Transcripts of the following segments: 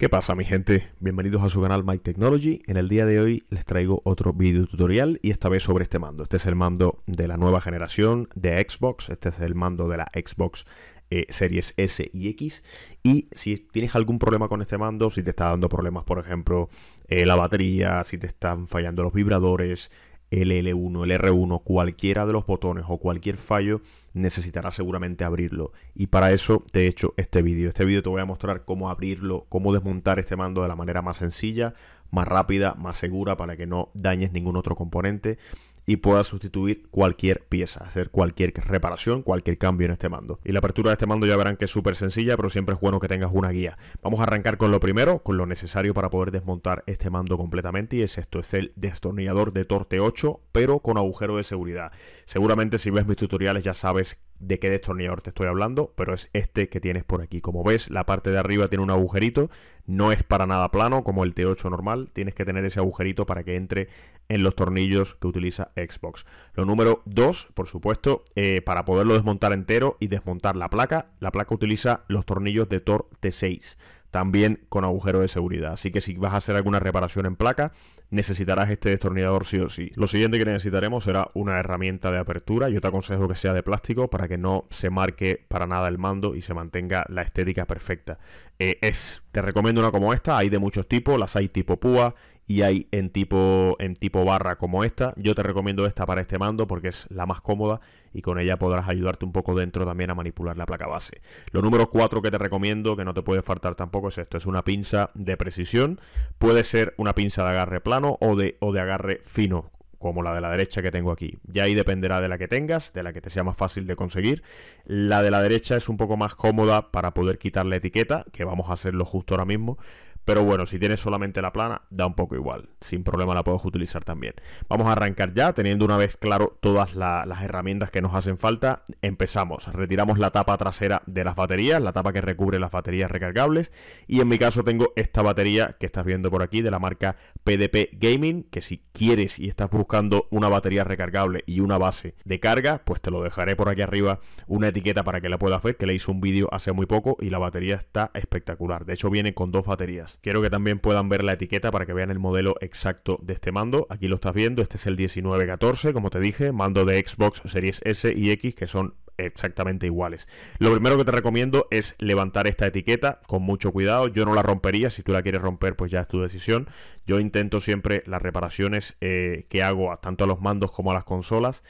¿Qué pasa mi gente? Bienvenidos a su canal My Technology. En el día de hoy les traigo otro video tutorial y esta vez sobre este mando. Este es el mando de la nueva generación de Xbox. Este es el mando de la Xbox eh, series S y X. Y si tienes algún problema con este mando, si te está dando problemas, por ejemplo, eh, la batería, si te están fallando los vibradores, el L1, el R1, cualquiera de los botones o cualquier fallo, necesitará seguramente abrirlo. Y para eso te he hecho este vídeo. Este vídeo te voy a mostrar cómo abrirlo, cómo desmontar este mando de la manera más sencilla, más rápida, más segura para que no dañes ningún otro componente y pueda sustituir cualquier pieza, hacer cualquier reparación, cualquier cambio en este mando. Y la apertura de este mando ya verán que es súper sencilla, pero siempre es bueno que tengas una guía. Vamos a arrancar con lo primero, con lo necesario para poder desmontar este mando completamente y es esto, es el destornillador de Torte 8, pero con agujero de seguridad. Seguramente si ves mis tutoriales ya sabes de qué destornillador te estoy hablando, pero es este que tienes por aquí. Como ves, la parte de arriba tiene un agujerito, no es para nada plano como el T8 normal, tienes que tener ese agujerito para que entre en los tornillos que utiliza Xbox. Lo número 2, por supuesto, eh, para poderlo desmontar entero y desmontar la placa, la placa utiliza los tornillos de Thor T6 también con agujero de seguridad. Así que si vas a hacer alguna reparación en placa, necesitarás este destornillador sí o sí. Lo siguiente que necesitaremos será una herramienta de apertura. Yo te aconsejo que sea de plástico para que no se marque para nada el mando y se mantenga la estética perfecta. Eh, es, te recomiendo una como esta, hay de muchos tipos, las hay tipo púa y hay en tipo, en tipo barra como esta. Yo te recomiendo esta para este mando porque es la más cómoda y con ella podrás ayudarte un poco dentro también a manipular la placa base. Lo número 4 que te recomiendo, que no te puede faltar tampoco, es esto. Es una pinza de precisión. Puede ser una pinza de agarre plano o de, o de agarre fino, como la de la derecha que tengo aquí. Ya ahí dependerá de la que tengas, de la que te sea más fácil de conseguir. La de la derecha es un poco más cómoda para poder quitar la etiqueta, que vamos a hacerlo justo ahora mismo. Pero bueno, si tienes solamente la plana, da un poco igual. Sin problema la puedes utilizar también. Vamos a arrancar ya, teniendo una vez claro todas las herramientas que nos hacen falta. Empezamos, retiramos la tapa trasera de las baterías, la tapa que recubre las baterías recargables. Y en mi caso tengo esta batería que estás viendo por aquí de la marca PDP Gaming, que si quieres y estás buscando una batería recargable y una base de carga, pues te lo dejaré por aquí arriba una etiqueta para que la puedas ver, que le hice un vídeo hace muy poco y la batería está espectacular. De hecho viene con dos baterías. Quiero que también puedan ver la etiqueta para que vean el modelo exacto de este mando. Aquí lo estás viendo, este es el 1914, como te dije, mando de Xbox Series S y X que son exactamente iguales. Lo primero que te recomiendo es levantar esta etiqueta con mucho cuidado. Yo no la rompería, si tú la quieres romper pues ya es tu decisión. Yo intento siempre las reparaciones eh, que hago tanto a los mandos como a las consolas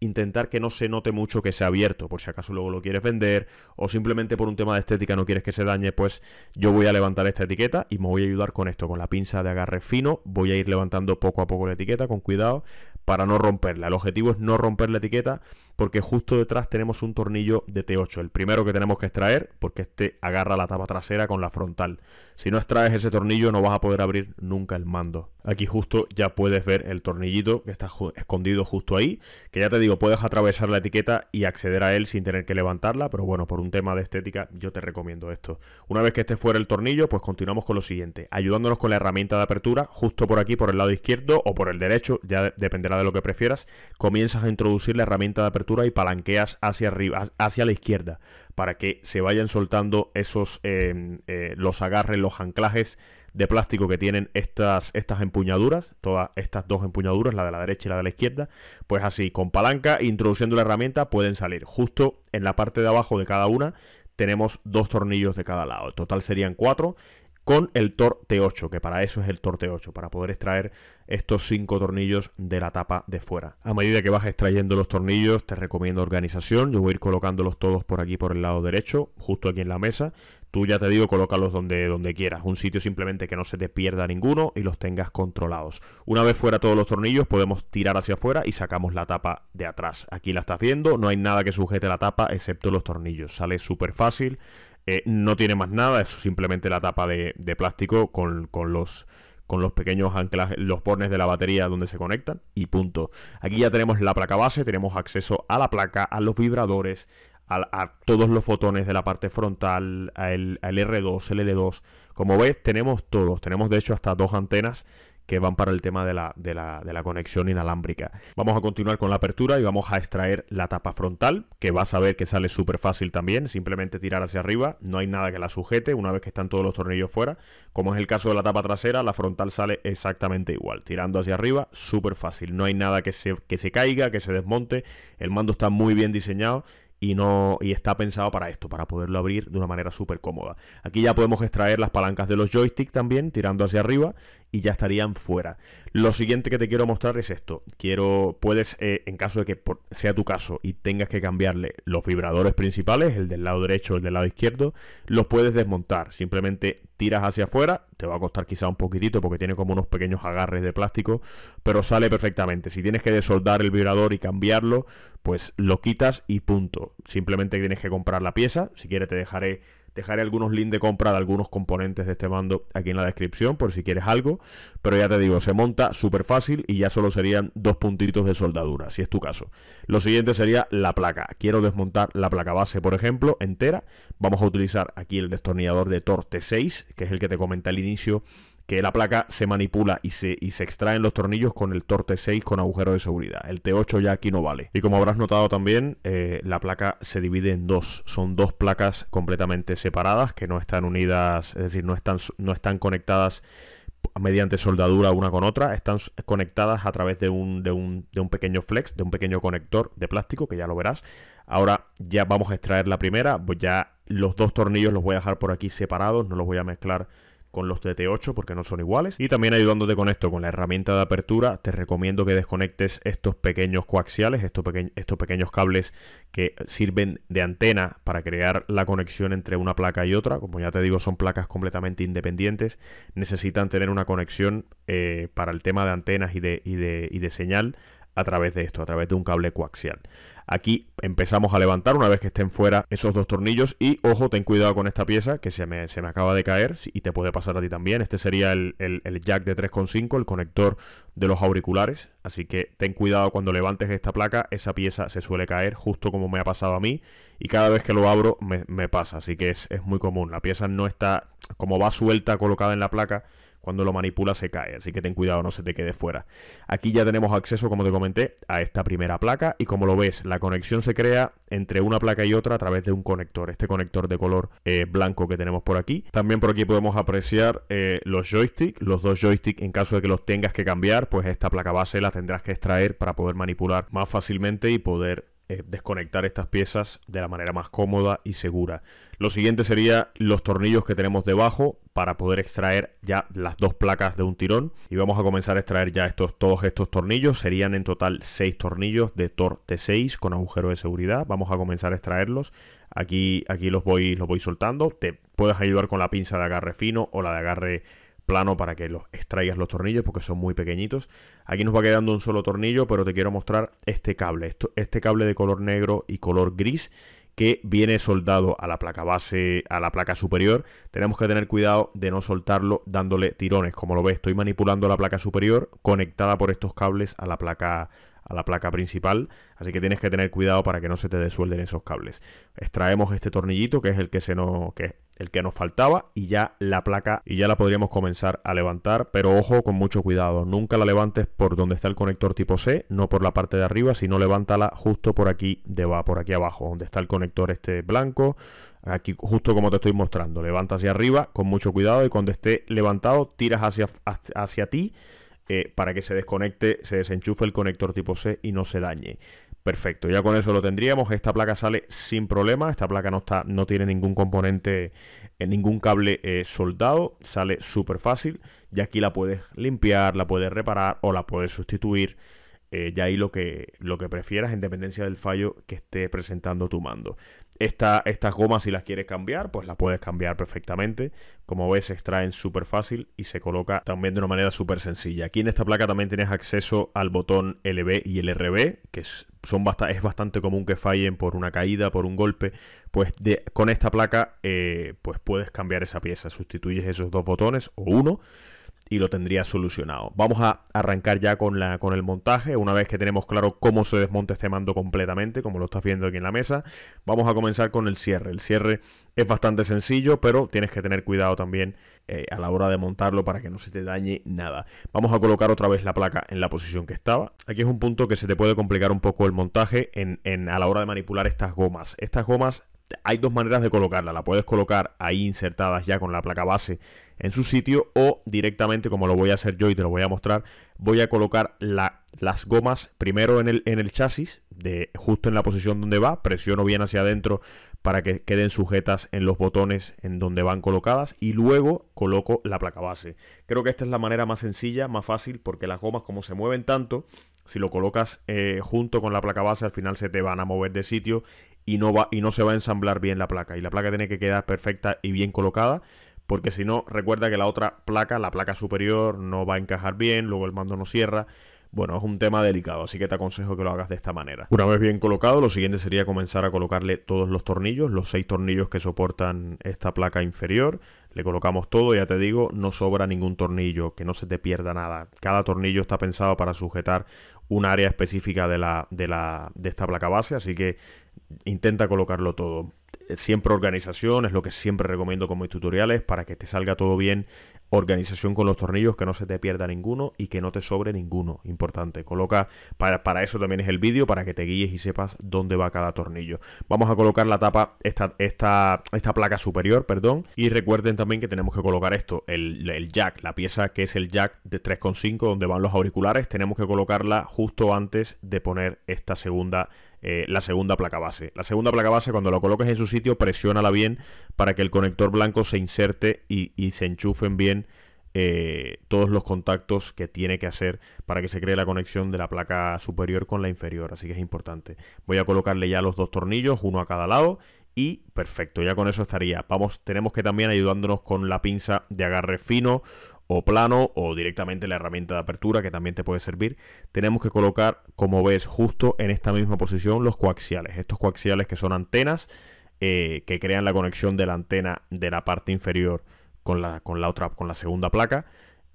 intentar que no se note mucho que sea abierto, por si acaso luego lo quieres vender o simplemente por un tema de estética no quieres que se dañe, pues yo voy a levantar esta etiqueta y me voy a ayudar con esto, con la pinza de agarre fino, voy a ir levantando poco a poco la etiqueta con cuidado para no romperla. El objetivo es no romper la etiqueta porque justo detrás tenemos un tornillo de T8, el primero que tenemos que extraer, porque este agarra la tapa trasera con la frontal. Si no extraes ese tornillo no vas a poder abrir nunca el mando. Aquí justo ya puedes ver el tornillito que está escondido justo ahí, que ya te digo, puedes atravesar la etiqueta y acceder a él sin tener que levantarla, pero bueno, por un tema de estética yo te recomiendo esto. Una vez que esté fuera el tornillo, pues continuamos con lo siguiente, ayudándonos con la herramienta de apertura, justo por aquí, por el lado izquierdo o por el derecho, ya dependerá de lo que prefieras, comienzas a introducir la herramienta de apertura y palanqueas hacia arriba, hacia la izquierda, para que se vayan soltando esos, eh, eh, los agarres, los anclajes de plástico que tienen estas, estas empuñaduras, todas estas dos empuñaduras, la de la derecha y la de la izquierda, pues así, con palanca, introduciendo la herramienta, pueden salir. Justo en la parte de abajo de cada una tenemos dos tornillos de cada lado. El total serían cuatro con el Tor T8, que para eso es el Tor T8, para poder extraer estos cinco tornillos de la tapa de fuera. A medida que vas extrayendo los tornillos, te recomiendo organización. Yo voy a ir colocándolos todos por aquí, por el lado derecho, justo aquí en la mesa. Tú ya te digo, colócalos donde, donde quieras. Un sitio simplemente que no se te pierda ninguno y los tengas controlados. Una vez fuera todos los tornillos, podemos tirar hacia afuera y sacamos la tapa de atrás. Aquí la estás viendo, no hay nada que sujete la tapa excepto los tornillos. Sale súper fácil. Eh, no tiene más nada, es simplemente la tapa de, plástico con, los, con los pequeños anclajes, los bornes de la batería donde se conectan y punto. Aquí ya tenemos la placa base, tenemos acceso a la placa, a los vibradores, a, todos los fotones de la parte frontal, al, R2, el L2. Como ves, tenemos todos, tenemos de hecho hasta dos antenas que van para el tema de la, conexión inalámbrica. Vamos a continuar con la apertura y vamos a extraer la tapa frontal, que vas a ver que sale súper fácil también, simplemente tirar hacia arriba, no hay nada que la sujete una vez que están todos los tornillos fuera. Como es el caso de la tapa trasera, la frontal sale exactamente igual, tirando hacia arriba, súper fácil, no hay nada que se, que se caiga, que se desmonte, el mando está muy bien diseñado y no y está pensado para esto, para poderlo abrir de una manera súper cómoda. Aquí ya podemos extraer las palancas de los joysticks también, tirando hacia arriba y ya estarían fuera. Lo siguiente que te quiero mostrar es esto. Quiero, puedes, eh, en caso de que sea tu caso y tengas que cambiarle los vibradores principales, el del lado derecho, el del lado izquierdo, los puedes desmontar. Simplemente tiras hacia afuera, te va a costar quizá un poquitito porque tiene como unos pequeños agarres de plástico, pero sale perfectamente. Si tienes que desoldar el vibrador y cambiarlo, pues lo quitas y punto. Simplemente tienes que comprar la pieza. Si quieres te dejaré Dejaré algunos links de compra de algunos componentes de este mando aquí en la descripción por si quieres algo. Pero ya te digo, se monta súper fácil y ya solo serían dos puntitos de soldadura, si es tu caso. Lo siguiente sería la placa. Quiero desmontar la placa base, por ejemplo, entera. Vamos a utilizar aquí el destornillador de Torte T6, que es el que te comenté al inicio que la placa se manipula y se, y se extraen los tornillos con el Tor T6 con agujero de seguridad. El T8 ya aquí no vale. Y como habrás notado también, eh, la placa se divide en dos. Son dos placas completamente separadas que no están unidas, es decir, no están, no están conectadas mediante soldadura una con otra, están conectadas a través de un, de, un, pequeño flex, de un pequeño conector de plástico, que ya lo verás. Ahora ya vamos a extraer la primera, pues ya los dos tornillos los voy a dejar por aquí separados, no los voy a mezclar con los tt 8 porque no son iguales. Y también ayudándote con esto, con la herramienta de apertura, te recomiendo que desconectes estos pequeños coaxiales, estos, estos pequeños cables que sirven de antena para crear la conexión entre una placa y otra. Como ya te digo, son placas completamente independientes. Necesitan tener una conexión eh, para el tema de antenas y de, y de, y de señal a través de esto, a través de un cable coaxial. Aquí empezamos a levantar una vez que estén fuera esos dos tornillos y ojo, ten cuidado con esta pieza que se me, se me acaba de caer y te puede pasar a ti también. Este sería el, el, jack de 3.5, el conector de los auriculares, así que ten cuidado cuando levantes esta placa, esa pieza se suele caer justo como me ha pasado a mí y cada vez que lo abro me, pasa, así que es, es muy común. La pieza no está como va suelta colocada en la placa cuando lo manipula se cae, así que ten cuidado, no se te quede fuera. Aquí ya tenemos acceso, como te comenté, a esta primera placa y como lo ves, la conexión se crea entre una placa y otra a través de un conector. Este conector de color eh, blanco que tenemos por aquí. También por aquí podemos apreciar eh, los joysticks, los dos joysticks en caso de que los tengas que cambiar, pues esta placa base la tendrás que extraer para poder manipular más fácilmente y poder eh, desconectar estas piezas de la manera más cómoda y segura. Lo siguiente sería los tornillos que tenemos debajo para poder extraer ya las dos placas de un tirón. Y vamos a comenzar a extraer ya estos, todos estos tornillos. Serían en total 6 tornillos de TOR T6 con agujero de seguridad. Vamos a comenzar a extraerlos. Aquí, aquí los, voy, los voy soltando. Te puedes ayudar con la pinza de agarre fino o la de agarre plano para que los extraigas los tornillos porque son muy pequeñitos. Aquí nos va quedando un solo tornillo, pero te quiero mostrar este cable, esto, este cable de color negro y color gris que viene soldado a la placa base, a la placa superior. Tenemos que tener cuidado de no soltarlo dándole tirones. Como lo ves, estoy manipulando la placa superior conectada por estos cables a la placa a la placa principal, así que tienes que tener cuidado para que no se te desuelden esos cables. Extraemos este tornillito que es el que se nos que el que nos faltaba y ya la placa y ya la podríamos comenzar a levantar, pero ojo con mucho cuidado, nunca la levantes por donde está el conector tipo C, no por la parte de arriba, sino levántala justo por aquí debajo, por aquí abajo, donde está el conector este blanco, aquí justo como te estoy mostrando, levanta hacia arriba con mucho cuidado y cuando esté levantado tiras hacia hacia ti eh, para que se desconecte, se desenchufe el conector tipo C y no se dañe. Perfecto, ya con eso lo tendríamos. Esta placa sale sin problema. Esta placa no, está, no tiene ningún componente, eh, ningún cable eh, soldado. Sale súper fácil. Y aquí la puedes limpiar, la puedes reparar o la puedes sustituir. Eh, ya ahí lo que, lo que prefieras en dependencia del fallo que esté presentando tu mando. Esta, estas gomas, si las quieres cambiar, pues las puedes cambiar perfectamente. Como ves, se extraen súper fácil y se coloca también de una manera súper sencilla. Aquí en esta placa también tienes acceso al botón LB y LRB, que son es bastante común que fallen por una caída, por un golpe. Pues con esta placa eh, pues puedes cambiar esa pieza. Sustituyes esos dos botones o uno y lo tendría solucionado. Vamos a arrancar ya con, la, con el montaje. Una vez que tenemos claro cómo se desmonta este mando completamente, como lo estás viendo aquí en la mesa, vamos a comenzar con el cierre. El cierre es bastante sencillo, pero tienes que tener cuidado también eh, a la hora de montarlo para que no se te dañe nada. Vamos a colocar otra vez la placa en la posición que estaba. Aquí es un punto que se te puede complicar un poco el montaje en, en, a la hora de manipular estas gomas. Estas gomas hay dos maneras de colocarla. La puedes colocar ahí insertadas ya con la placa base en su sitio o directamente, como lo voy a hacer yo y te lo voy a mostrar, voy a colocar las gomas primero en el, en el chasis, de, justo en la posición donde va, presiono bien hacia adentro para que queden sujetas en los botones en donde van colocadas y luego coloco la placa base. Creo que esta es la manera más sencilla, más fácil, porque las gomas como se mueven tanto, si lo colocas eh, junto con la placa base al final se te van a mover de sitio y no, va, y no se va a ensamblar bien la placa. Y la placa tiene que quedar perfecta y bien colocada, porque si no, recuerda que la otra placa, la placa superior, no va a encajar bien, luego el mando no cierra bueno, es un tema delicado, así que te aconsejo que lo hagas de esta manera. Una vez bien colocado, lo siguiente sería comenzar a colocarle todos los tornillos, los seis tornillos que soportan esta placa inferior. Le colocamos todo, ya te digo, no sobra ningún tornillo, que no se te pierda nada. Cada tornillo está pensado para sujetar un área específica de, la, de, esta placa base, así que intenta colocarlo todo siempre organización, es lo que siempre recomiendo con mis tutoriales para que te salga todo bien organización con los tornillos, que no se te pierda ninguno y que no te sobre ninguno. Importante, coloca, para, eso también es el vídeo, para que te guíes y sepas dónde va cada tornillo. Vamos a colocar la tapa, esta, esta, esta placa superior, perdón, y recuerden también que tenemos que colocar esto, el, el jack, la pieza que es el jack de 3.5 donde van los auriculares, tenemos que colocarla justo antes de poner esta segunda eh, la segunda placa base. La segunda placa base, cuando lo coloques en su sitio, presiónala bien para que el conector blanco se inserte y, se enchufen bien eh, todos los contactos que tiene que hacer para que se cree la conexión de la placa superior con la inferior. Así que es importante. Voy a colocarle ya los dos tornillos, uno a cada lado. Y perfecto, ya con eso estaría. Vamos, tenemos que también ayudándonos con la pinza de agarre fino o plano o directamente la herramienta de apertura que también te puede servir, tenemos que colocar, como ves, justo en esta misma posición los coaxiales. Estos coaxiales que son antenas eh, que crean la conexión de la antena de la parte inferior con la, con la otra, con la segunda placa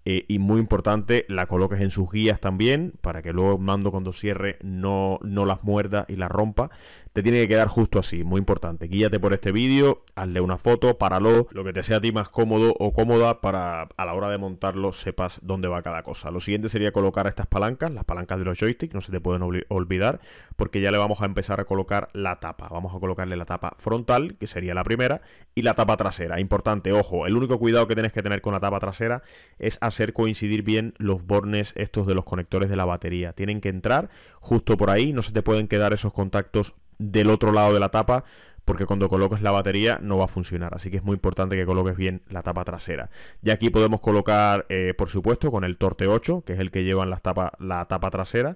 eh, y muy importante, la coloques en sus guías también, para que luego mando cuando cierre no, no las muerda y las rompa. Te tiene que quedar justo así, muy importante. Guíate por este vídeo, hazle una foto, páralo, lo que te sea a ti más cómodo o cómoda para a la hora de montarlo sepas dónde va cada cosa. Lo siguiente sería colocar estas palancas, las palancas de los joysticks, no se te pueden olvidar, porque ya le vamos a empezar a colocar la tapa. Vamos a colocarle la tapa frontal, que sería la primera, y la tapa trasera. Importante, ojo, el único cuidado que tienes que tener con la tapa trasera es hacer coincidir bien los bornes estos de los conectores de la batería. Tienen que entrar justo por ahí, no se te pueden quedar esos contactos del otro lado de la tapa porque cuando coloques la batería no va a funcionar. Así que es muy importante que coloques bien la tapa trasera. Y aquí podemos colocar, eh, por supuesto, con el Torte 8, que es el que llevan las tapa, la tapa trasera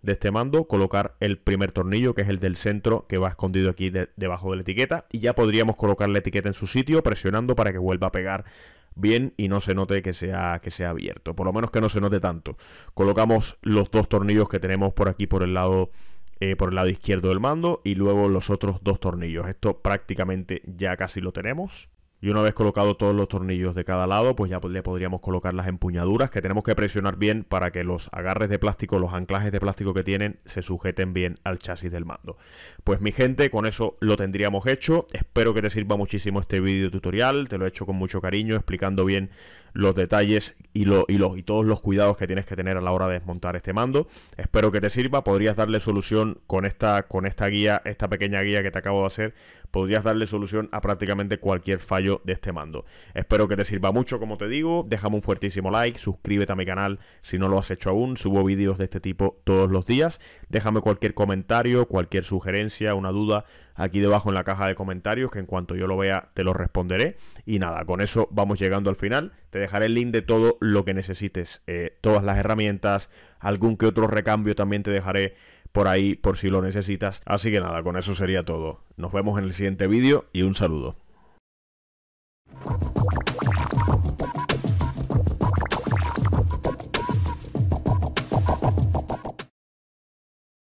de este mando, colocar el primer tornillo, que es el del centro, que va escondido aquí debajo de la etiqueta. Y ya podríamos colocar la etiqueta en su sitio presionando para que vuelva a pegar bien y no se note que sea, que sea abierto. Por lo menos que no se note tanto. Colocamos los dos tornillos que tenemos por aquí por el lado. Eh, por el lado izquierdo del mando y luego los otros dos tornillos. Esto prácticamente ya casi lo tenemos. Y una vez colocado todos los tornillos de cada lado, pues ya le podríamos colocar las empuñaduras que tenemos que presionar bien para que los agarres de plástico, los anclajes de plástico que tienen, se sujeten bien al chasis del mando. Pues mi gente, con eso lo tendríamos hecho. Espero que te sirva muchísimo este vídeo tutorial. Te lo he hecho con mucho cariño, explicando bien los detalles y, y todos los cuidados que tienes que tener a la hora de desmontar este mando. Espero que te sirva. Podrías darle solución con esta, con esta guía, esta pequeña guía que te acabo de hacer podrías darle solución a prácticamente cualquier fallo de este mando. Espero que te sirva mucho, como te digo, déjame un fuertísimo like, suscríbete a mi canal si no lo has hecho aún, subo vídeos de este tipo todos los días, déjame cualquier comentario, cualquier sugerencia, una duda aquí debajo en la caja de comentarios, que en cuanto yo lo vea te lo responderé. Y nada, con eso vamos llegando al final. Te dejaré el link de todo lo que necesites, eh, todas las herramientas, algún que otro recambio también te dejaré por ahí por si lo necesitas. Así que nada, con eso sería todo. Nos vemos en el siguiente vídeo y un saludo.